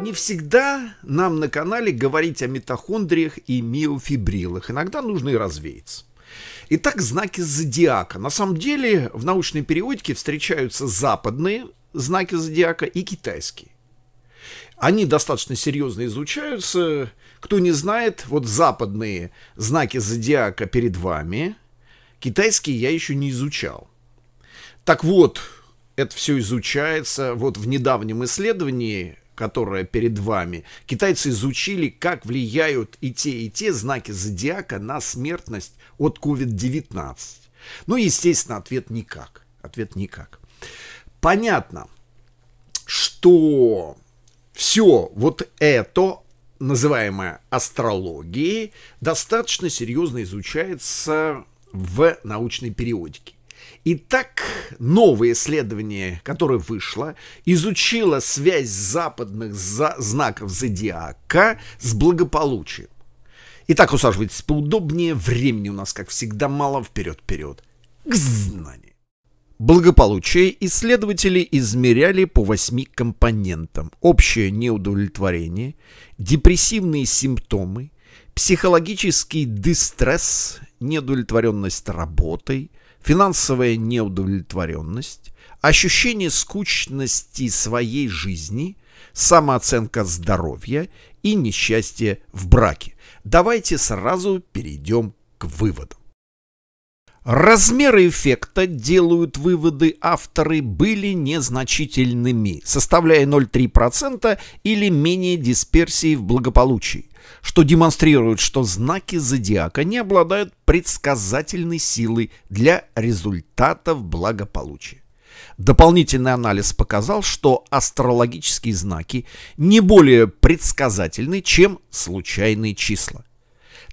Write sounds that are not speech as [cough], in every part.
не всегда нам на канале говорить о митохондриях и миофибрилах. Иногда нужно и развеяться. Итак, знаки зодиака. На самом деле в научной периодике встречаются западные знаки зодиака и китайские. Они достаточно серьезно изучаются. Кто не знает, вот западные знаки зодиака перед вами. Китайские я еще не изучал. Так вот, это все изучается. Вот в недавнем исследовании которая перед вами, китайцы изучили, как влияют и те, и те знаки зодиака на смертность от COVID-19. Ну, естественно, ответ никак. Ответ никак. Понятно, что все вот это называемая астрологией, достаточно серьезно изучается в научной периодике. Итак, новое исследование, которое вышло, изучило связь западных за знаков зодиака с благополучием. Итак, усаживайтесь поудобнее, времени у нас, как всегда, мало, вперед-вперед, к знанию. Благополучие исследователи измеряли по восьми компонентам. Общее неудовлетворение, депрессивные симптомы, психологический дистресс, неудовлетворенность работой – финансовая неудовлетворенность, ощущение скучности своей жизни, самооценка здоровья и несчастье в браке. Давайте сразу перейдем к выводам. Размеры эффекта, делают выводы авторы, были незначительными, составляя 0,3% или менее дисперсии в благополучии, что демонстрирует, что знаки зодиака не обладают предсказательной силой для результатов благополучия. Дополнительный анализ показал, что астрологические знаки не более предсказательны, чем случайные числа.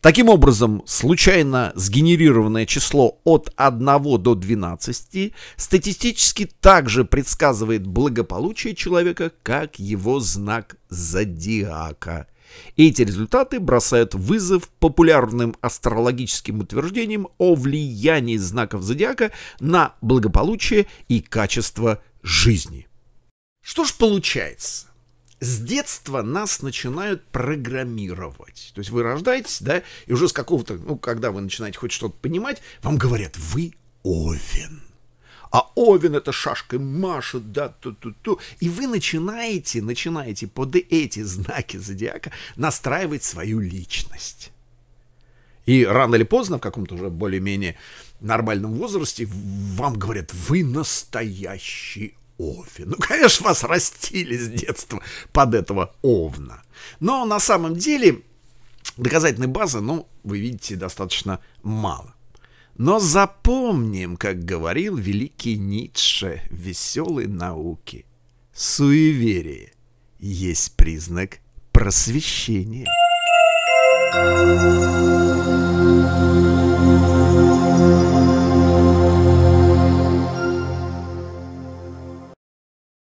Таким образом, случайно сгенерированное число от 1 до 12 статистически также предсказывает благополучие человека, как его знак зодиака. Эти результаты бросают вызов популярным астрологическим утверждениям о влиянии знаков зодиака на благополучие и качество жизни. Что ж получается? с детства нас начинают программировать. То есть вы рождаетесь, да, и уже с какого-то, ну, когда вы начинаете хоть что-то понимать, вам говорят, вы Овен. А Овен это шашкой машет, да, ту-ту-ту. И вы начинаете, начинаете под эти знаки зодиака настраивать свою личность. И рано или поздно, в каком-то уже более-менее нормальном возрасте, вам говорят, вы настоящий Офи. Ну, [laughs] конечно, вас растили с детства под этого овна. Но на самом деле доказательной базы, ну, вы видите, достаточно мало. Но запомним, как говорил великий Ницше в веселой науке. Суеверие есть признак просвещения.